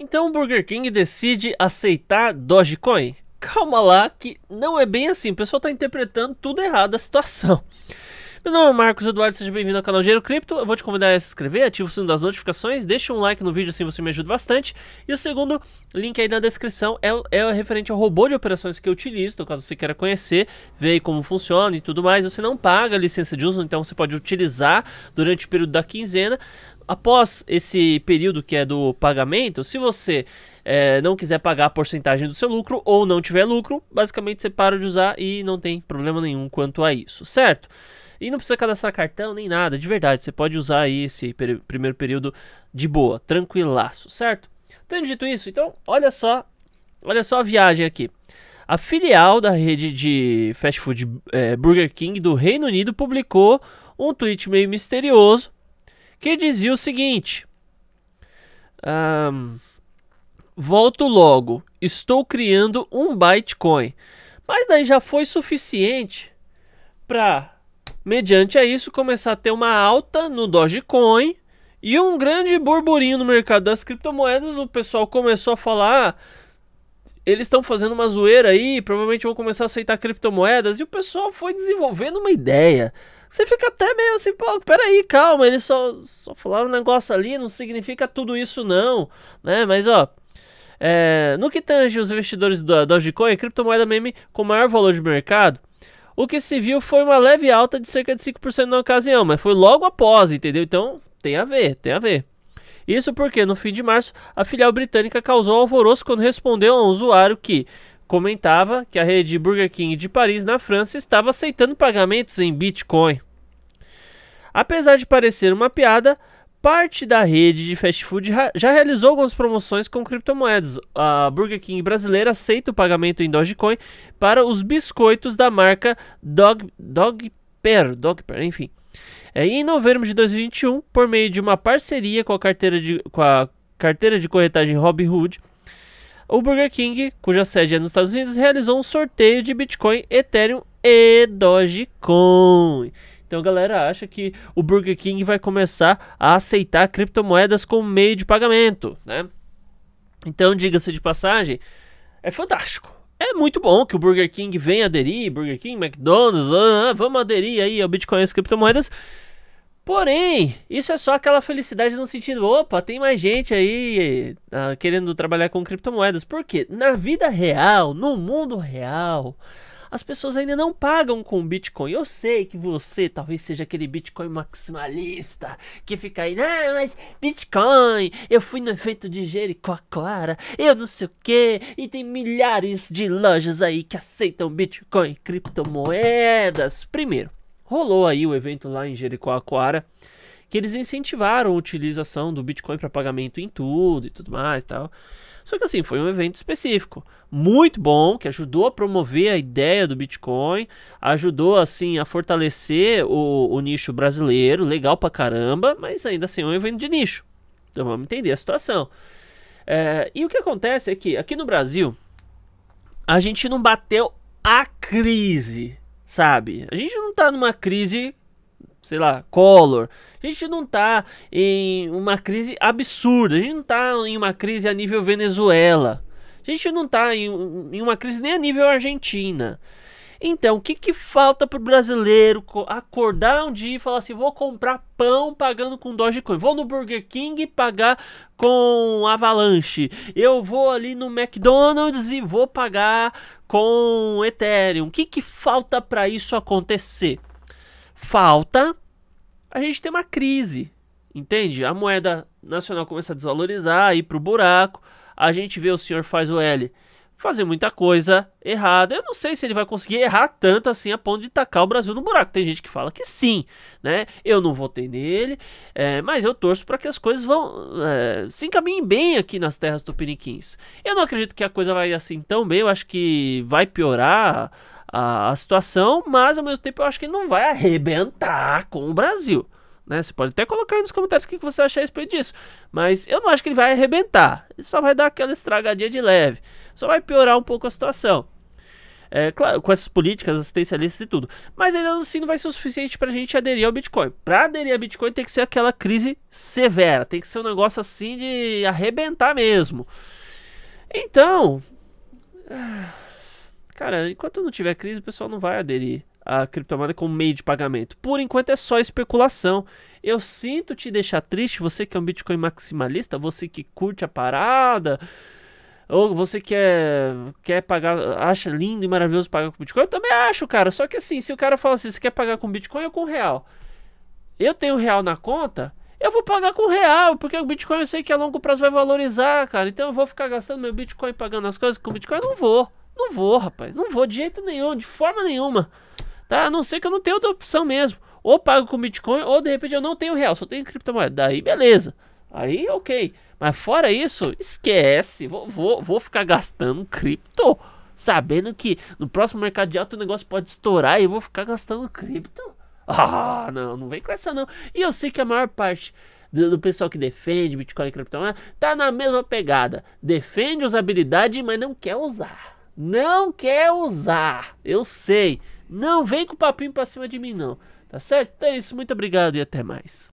Então o Burger King decide aceitar Dogecoin? Calma lá, que não é bem assim. O pessoal está interpretando tudo errado a situação. Meu nome é Marcos Eduardo, seja bem-vindo ao canal Giro Cripto. Eu vou te convidar a se inscrever, ativa o sino das notificações, deixa um like no vídeo assim você me ajuda bastante. E o segundo link aí na descrição é, é referente ao robô de operações que eu utilizo, no então, caso você queira conhecer, ver aí como funciona e tudo mais. Você não paga a licença de uso, então você pode utilizar durante o período da quinzena após esse período que é do pagamento, se você é, não quiser pagar a porcentagem do seu lucro ou não tiver lucro, basicamente você para de usar e não tem problema nenhum quanto a isso, certo? E não precisa cadastrar cartão nem nada, de verdade. Você pode usar aí esse primeiro período de boa, tranquilaço, certo? Tendo dito isso, então olha só, olha só a viagem aqui. A filial da rede de fast food é, Burger King do Reino Unido publicou um tweet meio misterioso que dizia o seguinte: um, Volto logo, estou criando um Bitcoin. Mas daí já foi suficiente para mediante a isso começar a ter uma alta no Dogecoin e um grande burburinho no mercado das criptomoedas. O pessoal começou a falar: ah, eles estão fazendo uma zoeira aí, provavelmente vão começar a aceitar criptomoedas. E o pessoal foi desenvolvendo uma ideia. Você fica até meio assim, pô, peraí, calma, eles só, só falaram um negócio ali, não significa tudo isso não, né? Mas ó, é, no que tange os investidores da do Dogecoin, criptomoeda meme com maior valor de mercado, o que se viu foi uma leve alta de cerca de 5% na ocasião, mas foi logo após, entendeu? Então tem a ver, tem a ver. Isso porque no fim de março a filial britânica causou alvoroço quando respondeu a um usuário que comentava que a rede Burger King de Paris, na França, estava aceitando pagamentos em Bitcoin. Apesar de parecer uma piada, Parte da rede de fast food já realizou algumas promoções com criptomoedas. A Burger King brasileira aceita o pagamento em Dogecoin para os biscoitos da marca Dog, Dogper, Dogper, enfim. É, em novembro de 2021, por meio de uma parceria com a carteira de, com a carteira de corretagem Robinhood, o Burger King, cuja sede é nos Estados Unidos, realizou um sorteio de Bitcoin, Ethereum e Dogecoin. Então a galera acha que o Burger King vai começar a aceitar criptomoedas como meio de pagamento, né? Então, diga-se de passagem, é fantástico. É muito bom que o Burger King venha aderir, Burger King, McDonald's, ah, ah vamos aderir aí ao Bitcoin e às criptomoedas. Porém, isso é só aquela felicidade no sentido, opa, tem mais gente aí ah, querendo trabalhar com criptomoedas. Por quê? Na vida real, no mundo real, as pessoas ainda não pagam com Bitcoin. Eu sei que você talvez seja aquele Bitcoin maximalista que fica aí, não, mas Bitcoin, eu fui no evento de Jericoacoara, eu não sei o que, e tem milhares de lojas aí que aceitam Bitcoin, criptomoedas. Primeiro, rolou aí o evento lá em Jericoacoara que eles incentivaram a utilização do Bitcoin para pagamento em tudo e tudo mais e tal. Só que assim, foi um evento específico, muito bom, que ajudou a promover a ideia do Bitcoin, ajudou assim a fortalecer o, o nicho brasileiro, legal pra caramba, mas ainda assim é um evento de nicho. Então vamos entender a situação. É, e o que acontece é que aqui no Brasil, a gente não bateu a crise, sabe? A gente não tá numa crise sei lá, Collor. A gente não tá em uma crise absurda, a gente não tá em uma crise a nível Venezuela. A gente não tá em, em uma crise nem a nível Argentina. Então, o que, que falta pro brasileiro acordar um dia e falar assim: vou comprar pão pagando com Dogecoin, vou no Burger King pagar com Avalanche, eu vou ali no McDonald's e vou pagar com Ethereum. O que, que falta para isso acontecer? falta, a gente tem uma crise, entende? A moeda nacional começa a desvalorizar, ir para o buraco, a gente vê o senhor faz o L fazer muita coisa errada. Eu não sei se ele vai conseguir errar tanto assim a ponto de tacar o Brasil no buraco. Tem gente que fala que sim, né? Eu não votei nele, é, mas eu torço para que as coisas vão é, se encaminhem bem aqui nas terras tupiniquins. Eu não acredito que a coisa vai assim tão bem. Eu acho que vai piorar a, a situação, mas ao mesmo tempo eu acho que ele não vai arrebentar com o Brasil. Né? Você pode até colocar aí nos comentários o que você acha a respeito disso. Mas eu não acho que ele vai arrebentar. Ele só vai dar aquela estragadinha de leve. Só vai piorar um pouco a situação. É, claro, com essas políticas assistencialistas e tudo. Mas ainda assim não vai ser o suficiente para a gente aderir ao Bitcoin. Para aderir ao Bitcoin tem que ser aquela crise severa, tem que ser um negócio assim de arrebentar mesmo. Então, ah, cara, enquanto não tiver crise, o pessoal não vai aderir a criptomoeda como meio de pagamento. Por enquanto é só especulação. Eu sinto te deixar triste, você que é um Bitcoin maximalista, você que curte a parada, ou você quer, é, quer pagar, acha lindo e maravilhoso pagar com Bitcoin. Eu também acho, cara. Só que assim, se o cara fala assim, você quer pagar com Bitcoin ou com real? Eu tenho real na conta, eu vou pagar com real, porque o Bitcoin eu sei que a longo prazo vai valorizar, cara. Então eu vou ficar gastando meu Bitcoin pagando as coisas com Bitcoin? Não vou. Não vou, rapaz. Não vou de jeito nenhum, de forma nenhuma. Tá? A não ser que eu não tenha outra opção mesmo. Ou pago com Bitcoin, ou de repente eu não tenho real, só tenho criptomoeda. Daí beleza. Aí ok. Mas fora isso, esquece. Vou, vou, vou ficar gastando cripto. Sabendo que no próximo mercado de alto o negócio pode estourar e eu vou ficar gastando cripto. Ah, não, não vem com essa não. E eu sei que a maior parte do, do pessoal que defende Bitcoin e criptomoeda tá na mesma pegada. Defende usabilidade, mas não quer usar. Não quer usar. Eu sei. Não vem com papinho pra cima de mim, não. Tá certo? Então é isso, muito obrigado e até mais.